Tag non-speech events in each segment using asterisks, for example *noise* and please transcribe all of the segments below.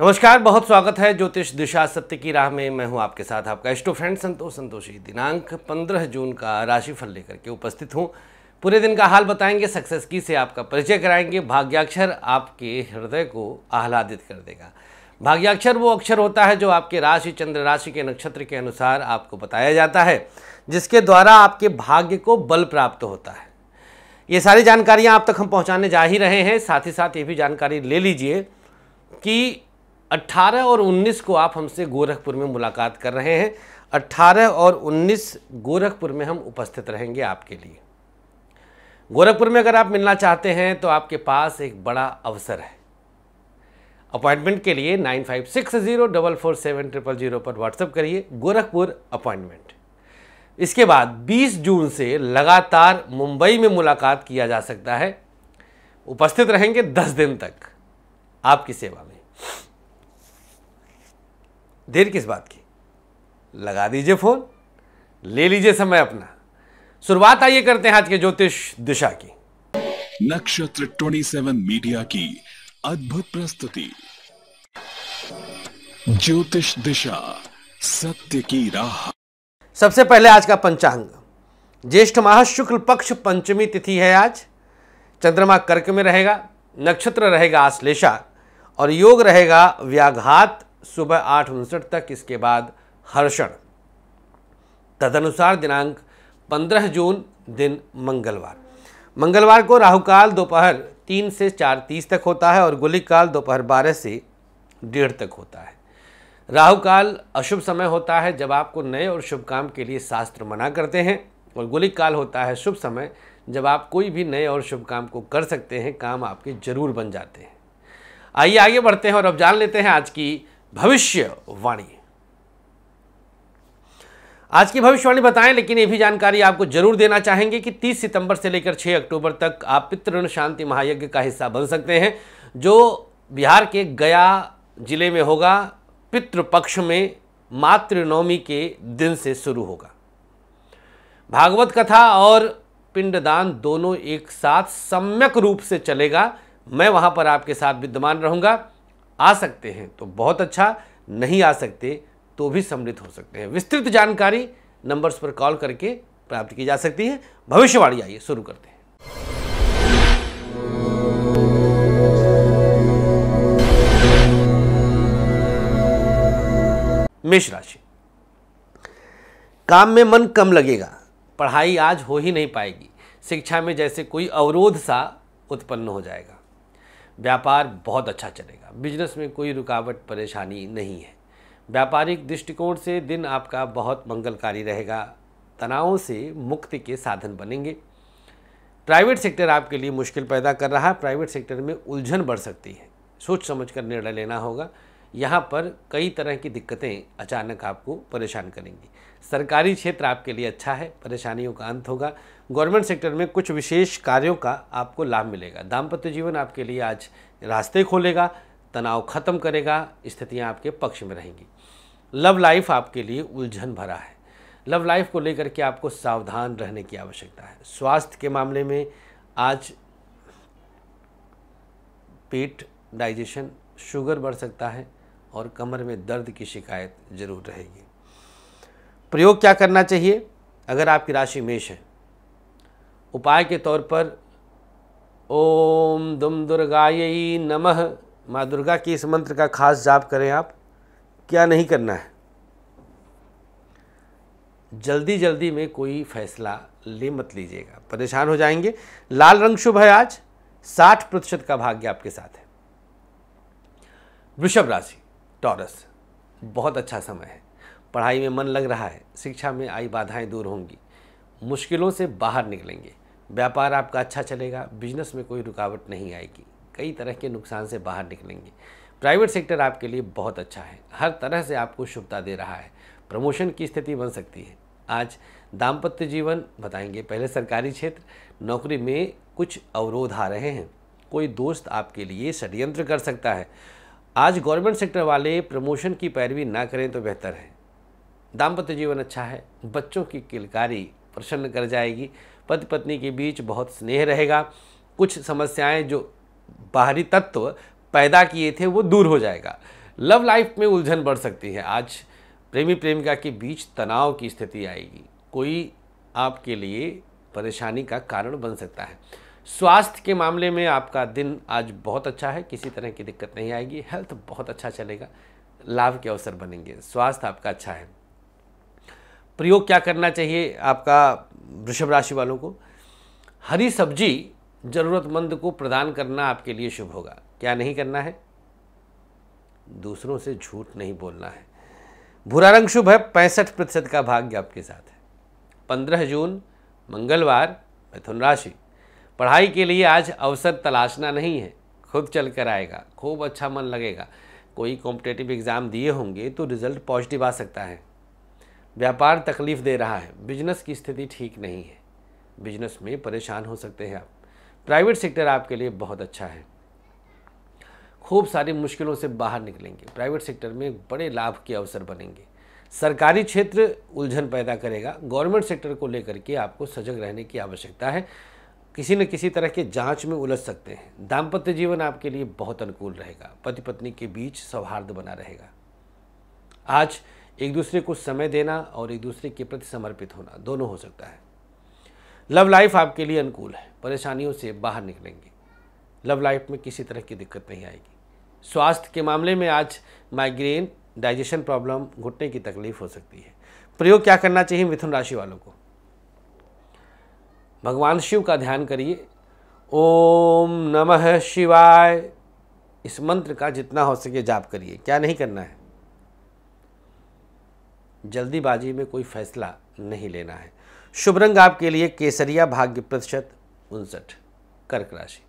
नमस्कार बहुत स्वागत है ज्योतिष दिशा सत्य की राह में मैं हूं आपके साथ आपका इष्टो फ्रेंड संतोष संतोषी दिनांक 15 जून का राशिफल लेकर के उपस्थित हूं पूरे दिन का हाल बताएंगे सक्सेस की से आपका परिचय कराएंगे भाग्याक्षर आपके हृदय को आह्लादित कर देगा भाग्याक्षर वो अक्षर होता है जो आपके राशि चंद्र राशि के नक्षत्र के अनुसार आपको बताया जाता है जिसके द्वारा आपके भाग्य को बल प्राप्त होता है ये सारी जानकारियाँ आप तक हम पहुँचाने जा ही रहे हैं साथ ही साथ ये भी जानकारी ले लीजिए कि 18 और 19 को आप हमसे गोरखपुर में मुलाकात कर रहे हैं 18 और 19 गोरखपुर में हम उपस्थित रहेंगे आपके लिए गोरखपुर में अगर आप मिलना चाहते हैं तो आपके पास एक बड़ा अवसर है अपॉइंटमेंट के लिए nine five six zero double four seven triple zero पर व्हाट्सअप करिए गोरखपुर अपॉइंटमेंट इसके बाद 20 जून से लगातार मुंबई में मुलाकात किया जा सकता है उपस्थित रहेंगे 10 दिन तक आपकी सेवा में देर किस बात की लगा दीजिए फोन ले लीजिए समय अपना शुरुआत आइए करते हैं आज के ज्योतिष दिशा की नक्षत्र 27 मीडिया की अद्भुत प्रस्तुति ज्योतिष दिशा सत्य की राह सबसे पहले आज का पंचांग ज्येष्ठ माह शुक्ल पक्ष पंचमी तिथि है आज चंद्रमा कर्क में रहेगा नक्षत्र रहेगा आश्लेषा और योग रहेगा व्याघात सुबह आठ उनसठ तक इसके बाद हर्षण तदनुसार दिनांक 15 जून दिन मंगलवार मंगलवार को राहुकाल दोपहर तीन से चार तीस तक होता है और गुलिक काल दोपहर बारह से डेढ़ तक होता है राहुकाल अशुभ समय होता है जब आपको नए और शुभ काम के लिए शास्त्र मना करते हैं और गुलिक काल होता है शुभ समय जब आप कोई भी नए और शुभ काम को कर सकते हैं काम आपके जरूर बन जाते हैं आइए आगे बढ़ते हैं और अब जान लेते हैं आज की भविष्यवाणी आज की भविष्यवाणी बताएं लेकिन ये भी जानकारी आपको जरूर देना चाहेंगे कि 30 सितंबर से लेकर 6 अक्टूबर तक आप पितृण शांति महायज्ञ का हिस्सा बन सकते हैं जो बिहार के गया जिले में होगा पितृपक्ष में मातृनवमी के दिन से शुरू होगा भागवत कथा और पिंडदान दोनों एक साथ सम्यक रूप से चलेगा मैं वहां पर आपके साथ विद्यमान रहूंगा आ सकते हैं तो बहुत अच्छा नहीं आ सकते तो भी सम्मिलित हो सकते हैं विस्तृत जानकारी नंबर्स पर कॉल करके प्राप्त की जा सकती है भविष्यवाणी आइए शुरू करते हैं मेष राशि काम में मन कम लगेगा पढ़ाई आज हो ही नहीं पाएगी शिक्षा में जैसे कोई अवरोध सा उत्पन्न हो जाएगा व्यापार बहुत अच्छा चलेगा बिजनेस में कोई रुकावट परेशानी नहीं है व्यापारिक दृष्टिकोण से दिन आपका बहुत मंगलकारी रहेगा तनावों से मुक्ति के साधन बनेंगे प्राइवेट सेक्टर आपके लिए मुश्किल पैदा कर रहा है प्राइवेट सेक्टर में उलझन बढ़ सकती है सोच समझ कर निर्णय लेना होगा यहाँ पर कई तरह की दिक्कतें अचानक आपको परेशान करेंगी सरकारी क्षेत्र आपके लिए अच्छा है परेशानियों का अंत होगा गवर्नमेंट सेक्टर में कुछ विशेष कार्यों का आपको लाभ मिलेगा दाम्पत्य जीवन आपके लिए आज रास्ते खोलेगा तनाव खत्म करेगा स्थितियाँ आपके पक्ष में रहेंगी लव लाइफ आपके लिए उलझन भरा है लव लाइफ को लेकर के आपको सावधान रहने की आवश्यकता है स्वास्थ्य के मामले में आज पेट डाइजेशन शुगर बढ़ सकता है और कमर में दर्द की शिकायत ज़रूर रहेगी प्रयोग क्या करना चाहिए अगर आपकी राशि मेष है उपाय के तौर पर ओम दुम दुर्गा नमः माँ दुर्गा के इस मंत्र का खास जाप करें आप क्या नहीं करना है जल्दी जल्दी में कोई फैसला ले मत लीजिएगा परेशान हो जाएंगे लाल रंग शुभ है आज साठ प्रतिशत का भाग्य आपके साथ है वृषभ राशि टॉरस बहुत अच्छा समय है पढ़ाई में मन लग रहा है शिक्षा में आई बाधाएं दूर होंगी मुश्किलों से बाहर निकलेंगे व्यापार आपका अच्छा चलेगा बिजनेस में कोई रुकावट नहीं आएगी कई तरह के नुकसान से बाहर निकलेंगे प्राइवेट सेक्टर आपके लिए बहुत अच्छा है हर तरह से आपको शुभता दे रहा है प्रमोशन की स्थिति बन सकती है आज दाम्पत्य जीवन बताएंगे पहले सरकारी क्षेत्र नौकरी में कुछ अवरोध आ रहे हैं कोई दोस्त आपके लिए षड्यंत्र कर सकता है आज गवर्नमेंट सेक्टर वाले प्रमोशन की पैरवी ना करें तो बेहतर है दाम्पत्य जीवन अच्छा है बच्चों की किलकारी प्रसन्न कर जाएगी पति पत्नी के बीच बहुत स्नेह रहेगा कुछ समस्याएं जो बाहरी तत्व पैदा किए थे वो दूर हो जाएगा लव लाइफ में उलझन बढ़ सकती है आज प्रेमी प्रेमिका के बीच तनाव की स्थिति आएगी कोई आपके लिए परेशानी का कारण बन सकता है स्वास्थ्य के मामले में आपका दिन आज बहुत अच्छा है किसी तरह की दिक्कत नहीं आएगी हेल्थ बहुत अच्छा चलेगा लाभ के अवसर बनेंगे स्वास्थ्य आपका अच्छा है प्रयोग क्या करना चाहिए आपका वृषभ राशि वालों को हरी सब्जी ज़रूरतमंद को प्रदान करना आपके लिए शुभ होगा क्या नहीं करना है दूसरों से झूठ नहीं बोलना है भूरा रंग शुभ है पैंसठ प्रतिशत का भाग्य आपके साथ है पंद्रह जून मंगलवार मिथुन राशि पढ़ाई के लिए आज अवसर तलाशना नहीं है खुद चल कर आएगा खूब अच्छा मन लगेगा कोई कॉम्पिटेटिव एग्ज़ाम दिए होंगे तो रिज़ल्ट पॉजिटिव आ सकता है व्यापार तकलीफ़ दे रहा है बिजनेस की स्थिति ठीक नहीं है बिजनेस में परेशान हो सकते हैं आप प्राइवेट सेक्टर आपके लिए बहुत अच्छा है खूब सारी मुश्किलों से बाहर निकलेंगे प्राइवेट सेक्टर में बड़े लाभ के अवसर बनेंगे सरकारी क्षेत्र उलझन पैदा करेगा गवर्नमेंट सेक्टर को लेकर के आपको सजग रहने की आवश्यकता है किसी न किसी तरह के जांच में उलझ सकते हैं दाम्पत्य जीवन आपके लिए बहुत अनुकूल रहेगा पति पत्नी के बीच सौहार्द बना रहेगा आज एक दूसरे को समय देना और एक दूसरे के प्रति समर्पित होना दोनों हो सकता है लव लाइफ आपके लिए अनुकूल है परेशानियों से बाहर निकलेंगे लव लाइफ में किसी तरह की दिक्कत नहीं आएगी स्वास्थ्य के मामले में आज माइग्रेन डाइजेशन प्रॉब्लम घुटने की तकलीफ हो सकती है प्रयोग क्या करना चाहिए मिथुन राशि वालों को भगवान शिव का ध्यान करिए ओम नमः शिवाय इस मंत्र का जितना हो सके जाप करिए क्या नहीं करना है जल्दीबाजी में कोई फैसला नहीं लेना है शुभ रंग आपके लिए केसरिया भाग्य प्रतिशत उनसठ कर्क राशि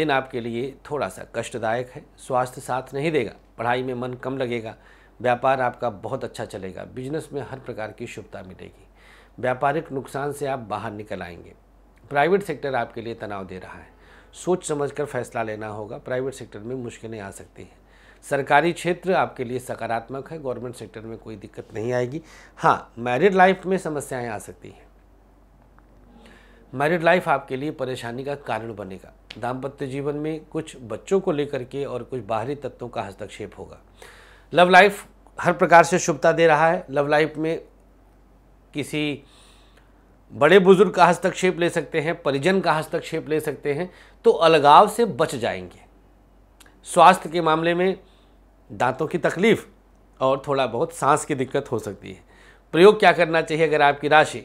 दिन आपके लिए थोड़ा सा कष्टदायक है स्वास्थ्य साथ नहीं देगा पढ़ाई में मन कम लगेगा व्यापार आपका बहुत अच्छा चलेगा बिजनेस में हर प्रकार की शुभता मिलेगी व्यापारिक नुकसान से आप बाहर निकल आएंगे प्राइवेट सेक्टर आपके लिए तनाव दे रहा है सोच समझकर फैसला लेना होगा प्राइवेट सेक्टर में मुश्किलें आ सकती हैं सरकारी क्षेत्र आपके लिए सकारात्मक है गवर्नमेंट सेक्टर में कोई दिक्कत नहीं आएगी हाँ मैरिड लाइफ में समस्याएं आ सकती हैं मैरिड लाइफ आपके लिए परेशानी का कारण बनेगा दाम्पत्य जीवन में कुछ बच्चों को लेकर के और कुछ बाहरी तत्वों का हस्तक्षेप होगा लव लाइफ हर प्रकार से शुभता दे रहा है लव लाइफ में किसी बड़े बुजुर्ग का हस्तक्षेप ले सकते हैं परिजन का हस्तक्षेप ले सकते हैं तो अलगाव से बच जाएंगे स्वास्थ्य के मामले में दांतों की तकलीफ़ और थोड़ा बहुत सांस की दिक्कत हो सकती है प्रयोग क्या करना चाहिए अगर आपकी राशि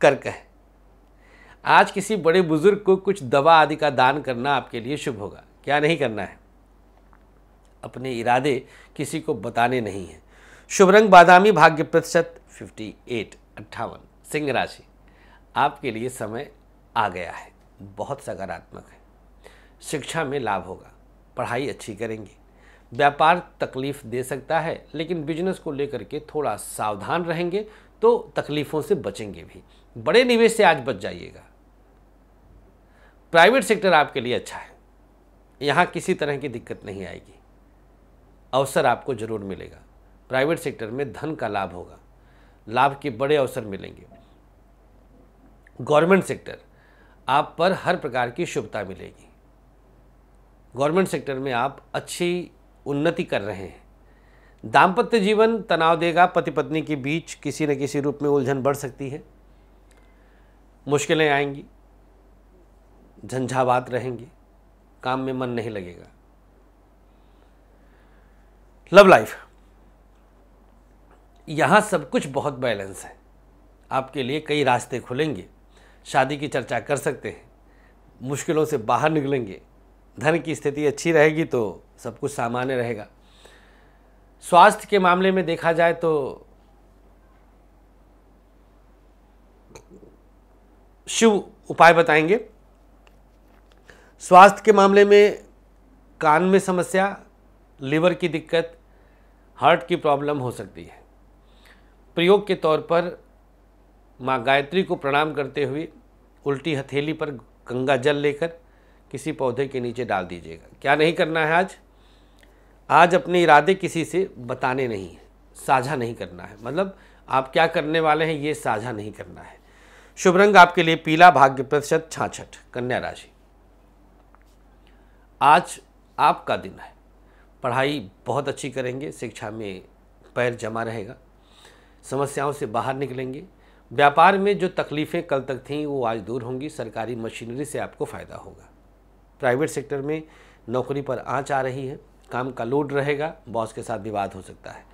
कर्क है आज किसी बड़े बुजुर्ग को कुछ दवा आदि का दान करना आपके लिए शुभ होगा क्या नहीं करना है अपने इरादे किसी को बताने नहीं हैं शुभ रंग बादामी भाग्य प्रतिशत फिफ्टी एट अट्ठावन सिंह राशि आपके लिए समय आ गया है बहुत सकारात्मक है शिक्षा में लाभ होगा पढ़ाई अच्छी करेंगे व्यापार तकलीफ दे सकता है लेकिन बिजनेस को लेकर के थोड़ा सावधान रहेंगे तो तकलीफ़ों से बचेंगे भी बड़े निवेश से आज बच जाइएगा प्राइवेट सेक्टर आपके लिए अच्छा है यहाँ किसी तरह की दिक्कत नहीं आएगी अवसर आपको ज़रूर मिलेगा प्राइवेट सेक्टर में धन का लाभ होगा लाभ के बड़े अवसर मिलेंगे गवर्नमेंट सेक्टर आप पर हर प्रकार की शुभता मिलेगी गवर्नमेंट सेक्टर में आप अच्छी उन्नति कर रहे हैं दाम्पत्य जीवन तनाव देगा पति पत्नी के बीच किसी न किसी रूप में उलझन बढ़ सकती है मुश्किलें आएंगी झंझावात रहेंगे काम में मन नहीं लगेगा लव लाइफ यहाँ सब कुछ बहुत बैलेंस है आपके लिए कई रास्ते खुलेंगे शादी की चर्चा कर सकते हैं मुश्किलों से बाहर निकलेंगे धन की स्थिति अच्छी रहेगी तो सब कुछ सामान्य रहेगा स्वास्थ्य के मामले में देखा जाए तो शिव उपाय बताएंगे स्वास्थ्य के मामले में कान में समस्या लीवर की दिक्कत हार्ट की प्रॉब्लम हो सकती है प्रयोग के तौर पर माँ गायत्री को प्रणाम करते हुए उल्टी हथेली पर गंगा जल लेकर किसी पौधे के नीचे डाल दीजिएगा क्या नहीं करना है आज आज अपने इरादे किसी से बताने नहीं हैं साझा नहीं करना है मतलब आप क्या करने वाले हैं ये साझा नहीं करना है शुभ रंग आपके लिए पीला भाग्य प्रतिशत छाछठ कन्या राशि आज आपका दिन है पढ़ाई बहुत अच्छी करेंगे शिक्षा में पैर जमा रहेगा समस्याओं से बाहर निकलेंगे व्यापार में जो तकलीफ़ें कल तक थीं वो आज दूर होंगी सरकारी मशीनरी से आपको फ़ायदा होगा प्राइवेट सेक्टर में नौकरी पर आँच आ रही है काम का लोड रहेगा बॉस के साथ विवाद हो सकता है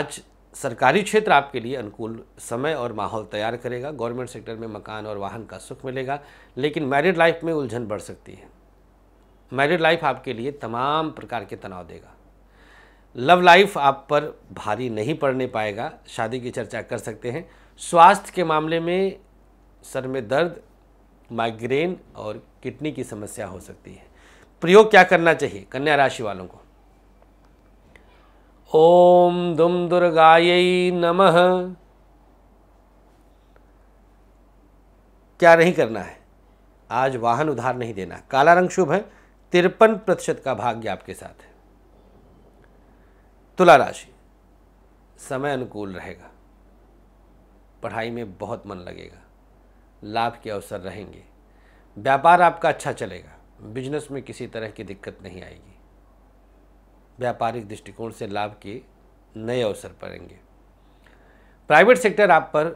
आज सरकारी क्षेत्र आपके लिए अनुकूल समय और माहौल तैयार करेगा गवर्नमेंट सेक्टर में मकान और वाहन का सुख मिलेगा लेकिन मैरिड लाइफ में उलझन बढ़ सकती है मैरिड लाइफ आपके लिए तमाम प्रकार के तनाव देगा लव लाइफ आप पर भारी नहीं पड़ने पाएगा शादी की चर्चा कर सकते हैं स्वास्थ्य के मामले में सर में दर्द माइग्रेन और किडनी की समस्या हो सकती है प्रयोग क्या करना चाहिए कन्या राशि वालों को ओम दुम दुर्गाय नमः क्या नहीं करना है आज वाहन उधार नहीं देना काला रंग शुभ है तिरपन प्रतिशत का भाग्य आपके साथ है तुला राशि समय अनुकूल रहेगा पढ़ाई में बहुत मन लगेगा लाभ के अवसर रहेंगे व्यापार आपका अच्छा चलेगा बिजनेस में किसी तरह की दिक्कत नहीं आएगी व्यापारिक दृष्टिकोण से लाभ के नए अवसर पड़ेंगे प्राइवेट सेक्टर आप पर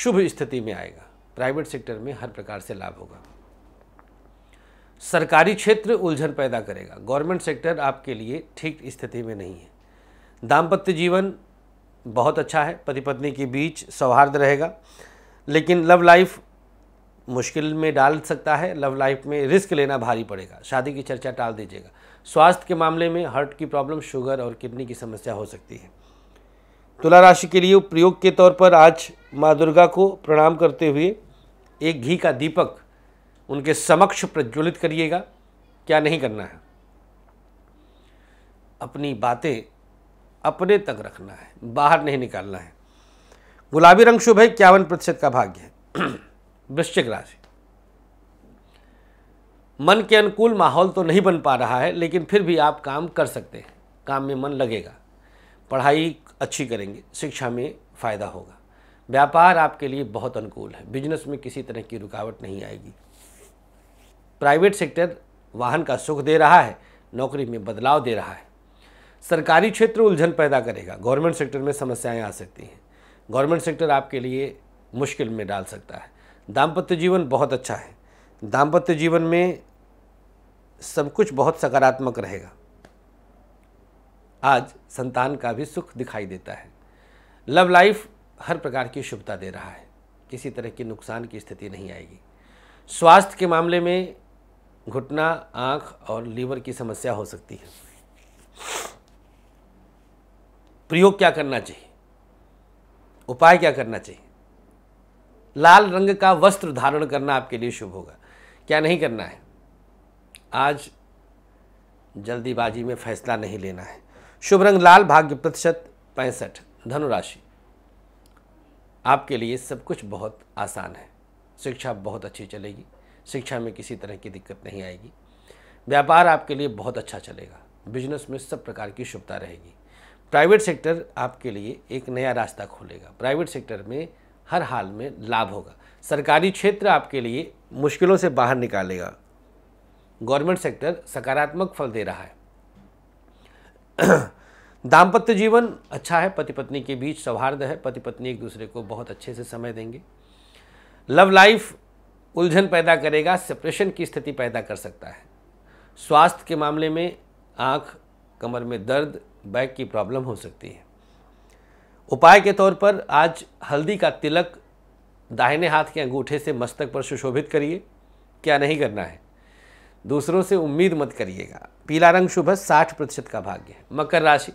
शुभ स्थिति में आएगा प्राइवेट सेक्टर में हर प्रकार से लाभ होगा सरकारी क्षेत्र उलझन पैदा करेगा गवर्नमेंट सेक्टर आपके लिए ठीक स्थिति में नहीं है दाम्पत्य जीवन बहुत अच्छा है पति पत्नी के बीच सौहार्द रहेगा लेकिन लव लाइफ मुश्किल में डाल सकता है लव लाइफ में रिस्क लेना भारी पड़ेगा शादी की चर्चा टाल दीजिएगा स्वास्थ्य के मामले में हार्ट की प्रॉब्लम शुगर और किडनी की समस्या हो सकती है तुला राशि के लिए प्रयोग के तौर पर आज माँ दुर्गा को प्रणाम करते हुए एक घी का दीपक उनके समक्ष प्रज्वलित करिएगा क्या नहीं करना है अपनी बातें अपने तक रखना है बाहर नहीं निकालना है गुलाबी रंग शुभ है इक्यावन प्रतिशत का भाग्य है *clears throat* वृश्चिक राशि मन के अनुकूल माहौल तो नहीं बन पा रहा है लेकिन फिर भी आप काम कर सकते हैं काम में मन लगेगा पढ़ाई अच्छी करेंगे शिक्षा में फ़ायदा होगा व्यापार आपके लिए बहुत अनुकूल है बिजनेस में किसी तरह की रुकावट नहीं आएगी प्राइवेट सेक्टर वाहन का सुख दे रहा है नौकरी में बदलाव दे रहा है सरकारी क्षेत्र उलझन पैदा करेगा गवर्नमेंट सेक्टर में समस्याएं आ सकती हैं गवर्नमेंट सेक्टर आपके लिए मुश्किल में डाल सकता है दाम्पत्य जीवन बहुत अच्छा है दाम्पत्य जीवन में सब कुछ बहुत सकारात्मक रहेगा आज संतान का भी सुख दिखाई देता है लव लाइफ हर प्रकार की शुभता दे रहा है किसी तरह के नुकसान की स्थिति नहीं आएगी स्वास्थ्य के मामले में घुटना आंख और लीवर की समस्या हो सकती है प्रयोग क्या करना चाहिए उपाय क्या करना चाहिए लाल रंग का वस्त्र धारण करना आपके लिए शुभ होगा क्या नहीं करना है आज जल्दीबाजी में फैसला नहीं लेना है शुभ रंग लाल भाग्य प्रतिशत पैंसठ धनुराशि आपके लिए सब कुछ बहुत आसान है शिक्षा बहुत अच्छी चलेगी शिक्षा में किसी तरह की दिक्कत नहीं आएगी व्यापार आपके लिए बहुत अच्छा चलेगा बिजनेस में सब प्रकार की शुभता रहेगी प्राइवेट सेक्टर आपके लिए एक नया रास्ता खोलेगा प्राइवेट सेक्टर में हर हाल में लाभ होगा सरकारी क्षेत्र आपके लिए मुश्किलों से बाहर निकालेगा गवर्नमेंट सेक्टर सकारात्मक फल दे रहा है *clears throat* दाम्पत्य जीवन अच्छा है पति पत्नी के बीच सौहार्द है पति पत्नी एक दूसरे को बहुत अच्छे से समय देंगे लव लाइफ उलझन पैदा करेगा सेपरेशन की स्थिति पैदा कर सकता है स्वास्थ्य के मामले में आँख कमर में दर्द बैक की प्रॉब्लम हो सकती है उपाय के तौर पर आज हल्दी का तिलक दाहिने हाथ के अंगूठे से मस्तक पर सुशोभित करिए क्या नहीं करना है दूसरों से उम्मीद मत करिएगा पीला रंग शुभ साठ प्रतिशत का भाग्य है मकर राशि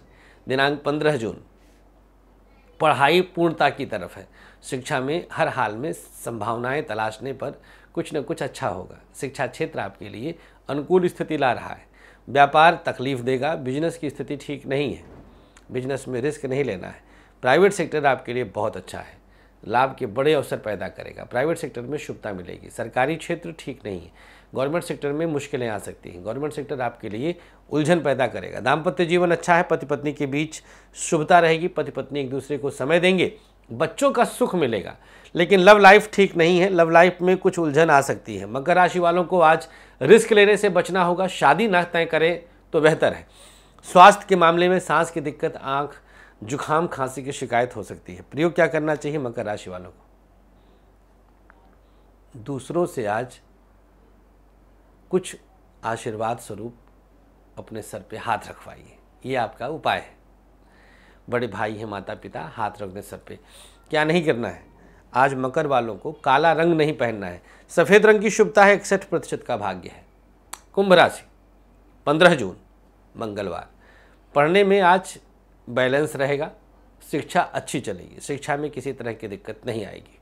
दिनांक पंद्रह जून पढ़ाई पूर्णता की तरफ है शिक्षा में हर हाल में संभावनाएं तलाशने पर कुछ न कुछ अच्छा होगा शिक्षा क्षेत्र आपके लिए अनुकूल स्थिति ला रहा है व्यापार तकलीफ देगा बिजनेस की स्थिति ठीक नहीं है बिजनेस में रिस्क नहीं लेना है प्राइवेट सेक्टर आपके लिए बहुत अच्छा है लाभ के बड़े अवसर पैदा करेगा प्राइवेट सेक्टर में शुभता मिलेगी सरकारी क्षेत्र ठीक नहीं है गवर्नमेंट सेक्टर में मुश्किलें आ सकती हैं गवर्नमेंट सेक्टर आपके लिए उलझन पैदा करेगा दाम्पत्य जीवन अच्छा है पति पत्नी के बीच शुभता रहेगी पति पत्नी एक दूसरे को समय देंगे बच्चों का सुख मिलेगा लेकिन लव लाइफ ठीक नहीं है लव लाइफ में कुछ उलझन आ सकती है मकर राशि वालों को आज रिस्क लेने से बचना होगा शादी ना तय करें तो बेहतर है स्वास्थ्य के मामले में सांस की दिक्कत आंख जुखाम खांसी की शिकायत हो सकती है प्रयोग क्या करना चाहिए मकर राशि वालों को दूसरों से आज कुछ आशीर्वाद स्वरूप अपने सर पे हाथ रखवाइए ये आपका उपाय है बड़े भाई हैं माता पिता हाथ रख दें सब पे क्या नहीं करना है आज मकर वालों को काला रंग नहीं पहनना है सफ़ेद रंग की शुभता है इकसठ प्रतिशत का भाग्य है कुंभ राशि पंद्रह जून मंगलवार पढ़ने में आज बैलेंस रहेगा शिक्षा अच्छी चलेगी शिक्षा में किसी तरह की दिक्कत नहीं आएगी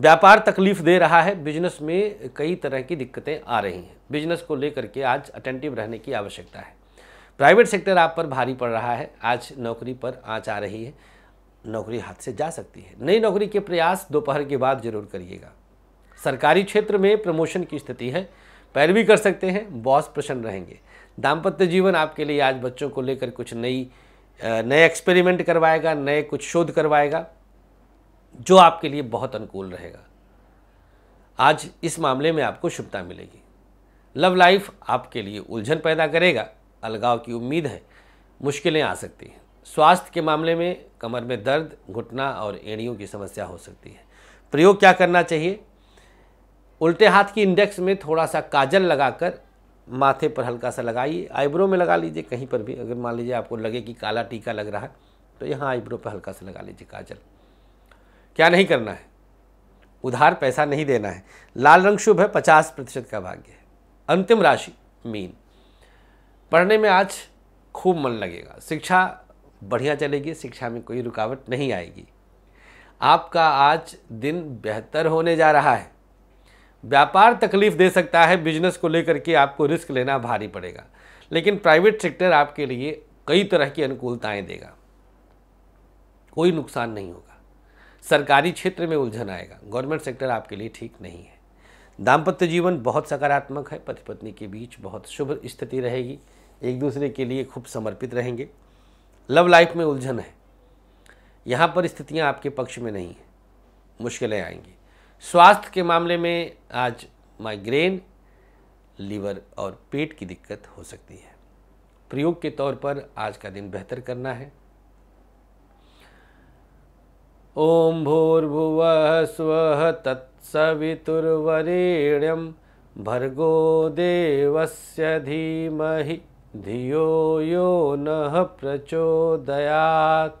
व्यापार तकलीफ दे रहा है बिजनेस में कई तरह की दिक्कतें आ रही हैं बिजनेस को लेकर के आज अटेंटिव रहने की आवश्यकता है प्राइवेट सेक्टर आप पर भारी पड़ रहा है आज नौकरी पर आँच आ रही है नौकरी हाथ से जा सकती है नई नौकरी के प्रयास दोपहर के बाद जरूर करिएगा सरकारी क्षेत्र में प्रमोशन की स्थिति है पैरवी कर सकते हैं बॉस प्रसन्न रहेंगे दाम्पत्य जीवन आपके लिए आज बच्चों को लेकर कुछ नई नए एक्सपेरिमेंट करवाएगा नए कुछ शोध करवाएगा जो आपके लिए बहुत अनुकूल रहेगा आज इस मामले में आपको शुभता मिलेगी लव लाइफ आपके लिए उलझन पैदा करेगा अलगाव की उम्मीद है मुश्किलें आ सकती हैं स्वास्थ्य के मामले में कमर में दर्द घुटना और एड़ियों की समस्या हो सकती है प्रयोग क्या करना चाहिए उल्टे हाथ की इंडेक्स में थोड़ा सा काजल लगाकर माथे पर हल्का सा लगाइए आईब्रो में लगा लीजिए कहीं पर भी अगर मान लीजिए आपको लगे कि काला टीका लग रहा है तो यहाँ आईब्रो पर हल्का सा लगा लीजिए काजल क्या नहीं करना है उधार पैसा नहीं देना है लाल रंग शुभ है पचास प्रतिशत का भाग्य है अंतिम राशि मीन पढ़ने में आज खूब मन लगेगा शिक्षा बढ़िया चलेगी शिक्षा में कोई रुकावट नहीं आएगी आपका आज दिन बेहतर होने जा रहा है व्यापार तकलीफ दे सकता है बिजनेस को लेकर के आपको रिस्क लेना भारी पड़ेगा लेकिन प्राइवेट सेक्टर आपके लिए कई तरह की अनुकूलताएं देगा कोई नुकसान नहीं होगा सरकारी क्षेत्र में उलझन आएगा गवर्नमेंट सेक्टर आपके लिए ठीक नहीं है दाम्पत्य जीवन बहुत सकारात्मक है पति पत्नी के बीच बहुत शुभ स्थिति रहेगी एक दूसरे के लिए खूब समर्पित रहेंगे लव लाइफ में उलझन है यहाँ पर स्थितियाँ आपके पक्ष में नहीं हैं मुश्किलें आएंगी स्वास्थ्य के मामले में आज माइग्रेन लीवर और पेट की दिक्कत हो सकती है प्रयोग के तौर पर आज का दिन बेहतर करना है ओम भूर्भुव स्व तत्सवितुर्वरेण्यम भर्गो देवस्य धीमहि धियो यो न प्रचोदयात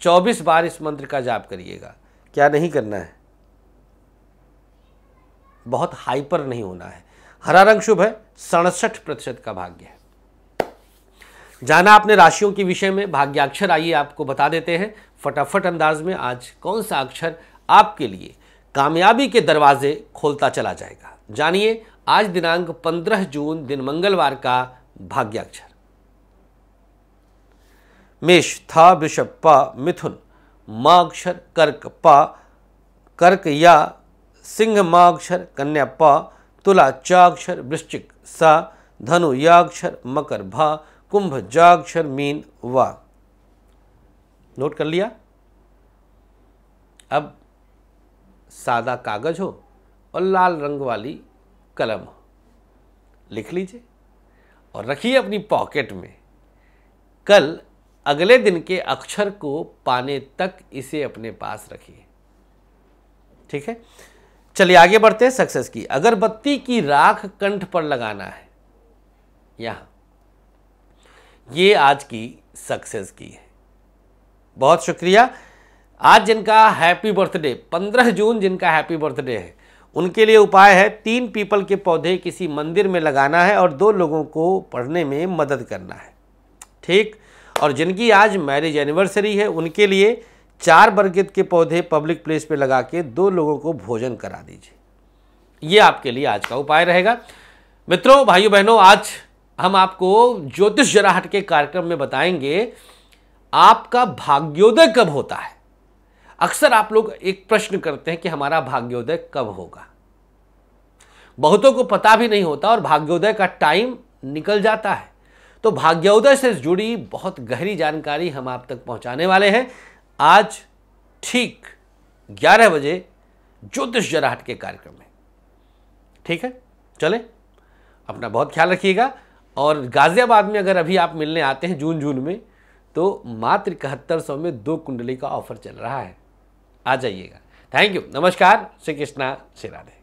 चौबीस बार इस मंत्र का जाप करिएगा क्या नहीं करना है बहुत हाइपर नहीं होना है हरा रंग शुभ है सड़सठ प्रतिशत का भाग्य है जाना आपने राशियों के विषय में भाग्याक्षर आइए आपको बता देते हैं फटाफट अंदाज में आज कौन सा अक्षर आपके लिए कामयाबी के दरवाजे खोलता चला जाएगा जानिए आज दिनांक 15 जून दिन मंगलवार का भाग्याक्षर मेष था वृषभ प मिथुन माक्षर कर्क प कर्क या सिंह माक्षर कन्या प तुला चाक्षर वृश्चिक सा धनु याक्षर मकर भा कुंभ जाक्षर मीन व नोट कर लिया अब सादा कागज हो और लाल रंग वाली कलम लिख लीजिए और रखिए अपनी पॉकेट में कल अगले दिन के अक्षर को पाने तक इसे अपने पास रखिए ठीक है चलिए आगे बढ़ते हैं सक्सेस की अगरबत्ती की राख कंठ पर लगाना है यहां ये आज की सक्सेस की है बहुत शुक्रिया आज जिनका हैप्पी बर्थडे 15 जून जिनका हैप्पी बर्थडे है उनके लिए उपाय है तीन पीपल के पौधे किसी मंदिर में लगाना है और दो लोगों को पढ़ने में मदद करना है ठीक और जिनकी आज मैरिज एनिवर्सरी है उनके लिए चार बरगद के पौधे पब्लिक प्लेस पे लगा के दो लोगों को भोजन करा दीजिए ये आपके लिए आज का उपाय रहेगा मित्रों भाइयों बहनों आज हम आपको ज्योतिष जराहट के कार्यक्रम में बताएंगे आपका भाग्योदय कब होता है अक्सर आप लोग एक प्रश्न करते हैं कि हमारा भाग्योदय कब होगा बहुतों को पता भी नहीं होता और भाग्योदय का टाइम निकल जाता है तो भाग्योदय से जुड़ी बहुत गहरी जानकारी हम आप तक पहुंचाने वाले हैं आज ठीक 11 बजे ज्योतिष जराहट के कार्यक्रम में ठीक है चले अपना बहुत ख्याल रखिएगा और गाज़ियाबाद में अगर अभी आप मिलने आते हैं जून जून में तो मात्र इकहत्तर सौ में दो कुंडली का ऑफर चल रहा है आ जाइएगा थैंक यू नमस्कार श्री कृष्णा श्री राधे